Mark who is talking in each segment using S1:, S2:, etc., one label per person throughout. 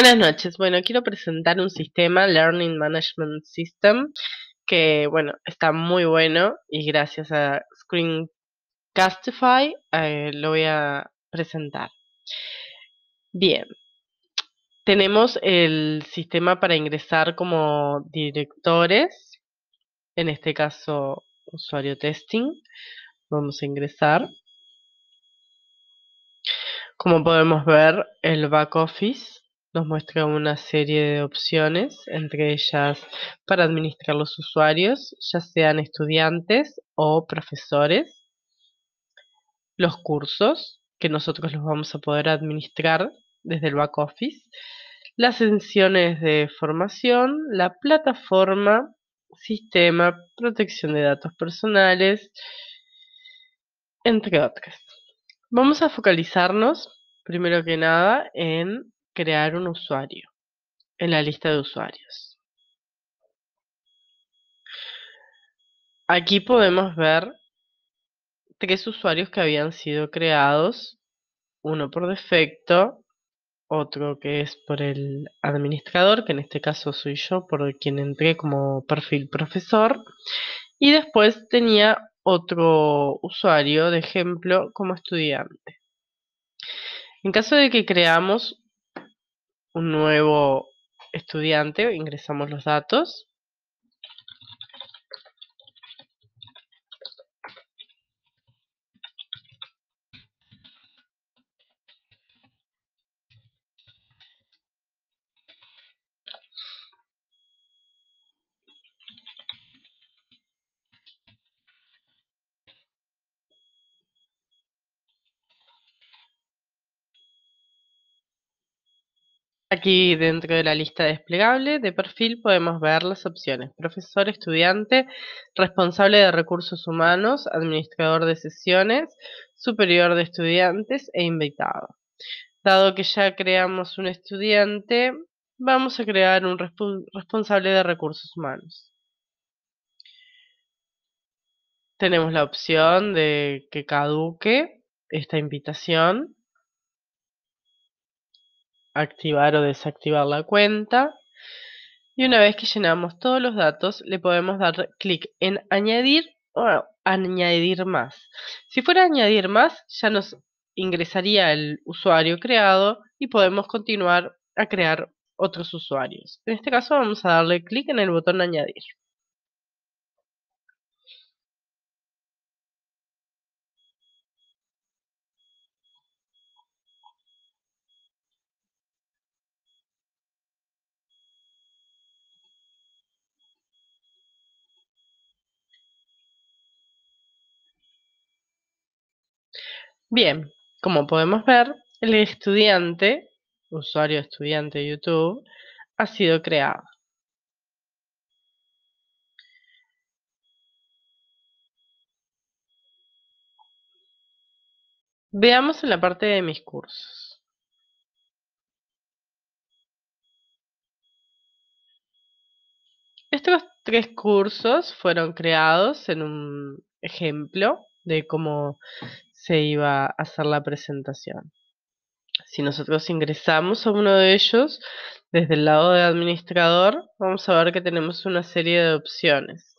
S1: Buenas noches. Bueno, quiero presentar un sistema, Learning Management System, que, bueno, está muy bueno y gracias a Screencastify eh, lo voy a presentar. Bien. Tenemos el sistema para ingresar como directores, en este caso usuario testing. Vamos a ingresar. Como podemos ver, el back office nos muestra una serie de opciones, entre ellas para administrar los usuarios, ya sean estudiantes o profesores, los cursos, que nosotros los vamos a poder administrar desde el back office, las sesiones de formación, la plataforma, sistema, protección de datos personales, entre otras. Vamos a focalizarnos primero que nada en Crear un usuario en la lista de usuarios. Aquí podemos ver tres usuarios que habían sido creados, uno por defecto, otro que es por el administrador, que en este caso soy yo, por quien entré como perfil profesor, y después tenía otro usuario, de ejemplo, como estudiante. En caso de que creamos un nuevo estudiante, ingresamos los datos Aquí dentro de la lista desplegable de perfil podemos ver las opciones profesor, estudiante, responsable de recursos humanos, administrador de sesiones, superior de estudiantes e invitado. Dado que ya creamos un estudiante, vamos a crear un responsable de recursos humanos. Tenemos la opción de que caduque esta invitación activar o desactivar la cuenta. Y una vez que llenamos todos los datos, le podemos dar clic en añadir o añadir más. Si fuera añadir más, ya nos ingresaría el usuario creado y podemos continuar a crear otros usuarios. En este caso vamos a darle clic en el botón añadir. Bien, como podemos ver, el estudiante, usuario estudiante de YouTube, ha sido creado. Veamos en la parte de mis cursos. Estos tres cursos fueron creados en un ejemplo de cómo se iba a hacer la presentación. Si nosotros ingresamos a uno de ellos, desde el lado de administrador, vamos a ver que tenemos una serie de opciones.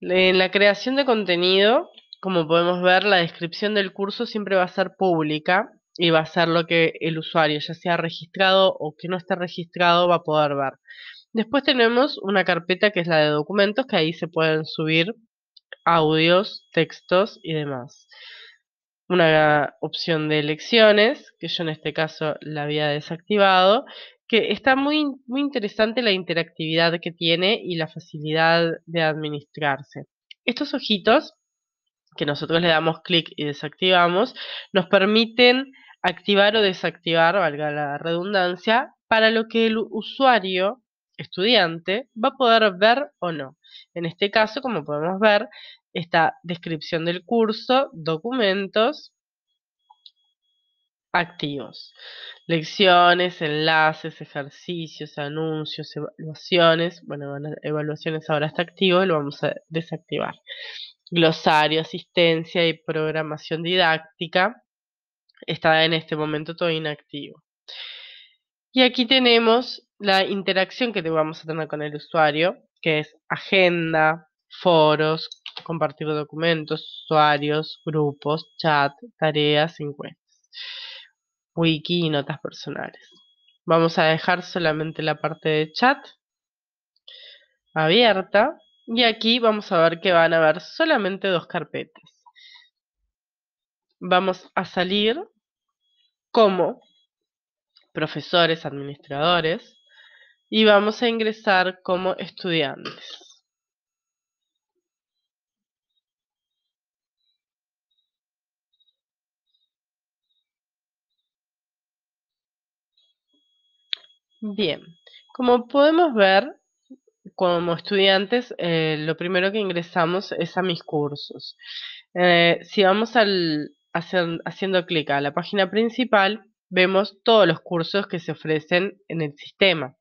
S1: En la creación de contenido, como podemos ver, la descripción del curso siempre va a ser pública y va a ser lo que el usuario, ya sea registrado o que no esté registrado, va a poder ver. Después tenemos una carpeta que es la de documentos, que ahí se pueden subir audios, textos y demás. Una opción de elecciones, que yo en este caso la había desactivado, que está muy, muy interesante la interactividad que tiene y la facilidad de administrarse. Estos ojitos, que nosotros le damos clic y desactivamos, nos permiten activar o desactivar, valga la redundancia, para lo que el usuario estudiante va a poder ver o no. En este caso, como podemos ver, está descripción del curso, documentos, activos. Lecciones, enlaces, ejercicios, anuncios, evaluaciones. Bueno, evaluaciones ahora está activo y lo vamos a desactivar. Glosario, asistencia y programación didáctica está en este momento todo inactivo. Y aquí tenemos la interacción que vamos a tener con el usuario, que es agenda, foros, compartir documentos, usuarios, grupos, chat, tareas, encuestas, wiki y notas personales. Vamos a dejar solamente la parte de chat abierta y aquí vamos a ver que van a haber solamente dos carpetas. Vamos a salir como profesores, administradores, y vamos a ingresar como estudiantes. Bien, como podemos ver, como estudiantes, eh, lo primero que ingresamos es a mis cursos. Eh, si vamos al, hacer, haciendo clic a la página principal, vemos todos los cursos que se ofrecen en el sistema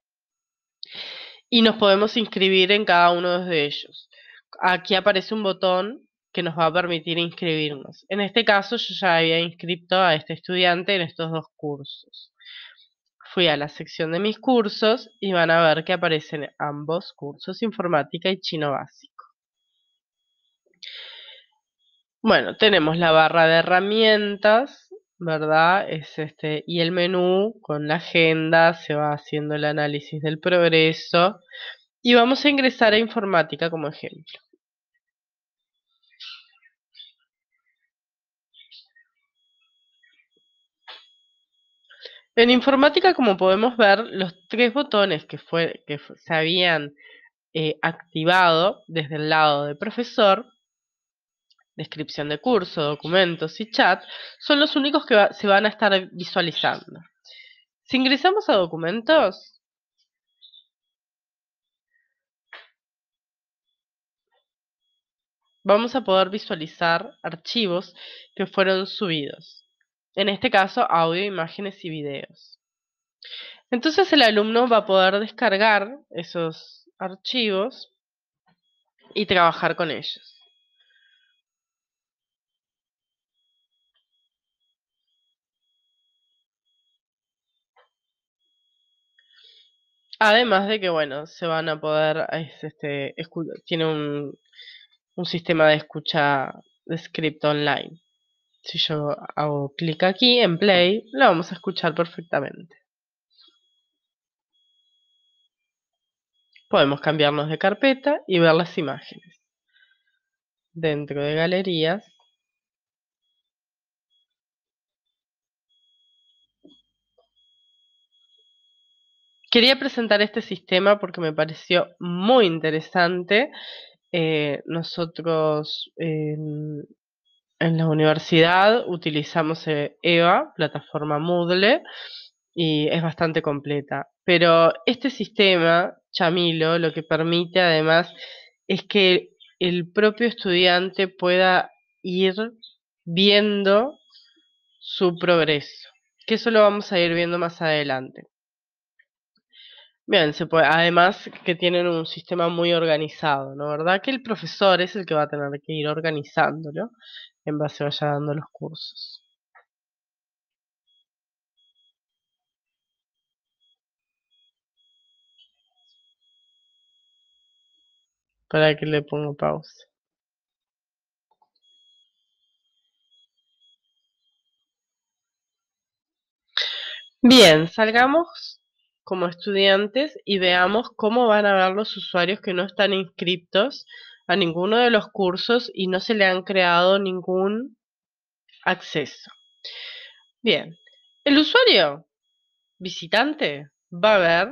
S1: y nos podemos inscribir en cada uno de ellos. Aquí aparece un botón que nos va a permitir inscribirnos. En este caso yo ya había inscrito a este estudiante en estos dos cursos. Fui a la sección de mis cursos y van a ver que aparecen ambos cursos, informática y chino básico. Bueno, tenemos la barra de herramientas, ¿verdad? Es este, y el menú con la agenda se va haciendo el análisis del progreso y vamos a ingresar a informática como ejemplo. En informática, como podemos ver, los tres botones que, que se habían eh, activado desde el lado de profesor descripción de curso, documentos y chat, son los únicos que se van a estar visualizando. Si ingresamos a documentos, vamos a poder visualizar archivos que fueron subidos. En este caso, audio, imágenes y videos. Entonces el alumno va a poder descargar esos archivos y trabajar con ellos. Además de que, bueno, se van a poder, este, tiene un, sistema de escucha de script online. Si yo hago clic aquí en play, lo vamos a escuchar perfectamente. Podemos cambiarnos de carpeta y ver las imágenes. Dentro de galerías Quería presentar este sistema porque me pareció muy interesante. Eh, nosotros en la universidad utilizamos eh, EVA, plataforma Moodle, y es bastante completa. Pero este sistema, Chamilo, lo que permite además es que el propio estudiante pueda ir viendo su progreso, que eso lo vamos a ir viendo más adelante. Bien, se puede, además que tienen un sistema muy organizado, ¿no? ¿Verdad? Que el profesor es el que va a tener que ir organizándolo en base a vaya dando los cursos. Para que le ponga pausa. Bien, salgamos como estudiantes y veamos cómo van a ver los usuarios que no están inscriptos a ninguno de los cursos y no se le han creado ningún acceso. Bien, el usuario visitante va a ver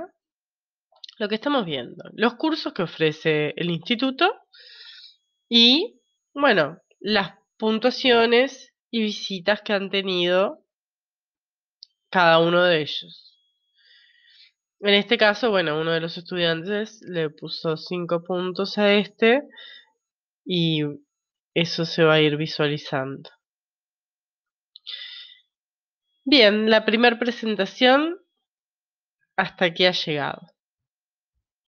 S1: lo que estamos viendo, los cursos que ofrece el instituto y, bueno, las puntuaciones y visitas que han tenido cada uno de ellos. En este caso, bueno, uno de los estudiantes le puso cinco puntos a este y eso se va a ir visualizando. Bien, la primera presentación hasta aquí ha llegado.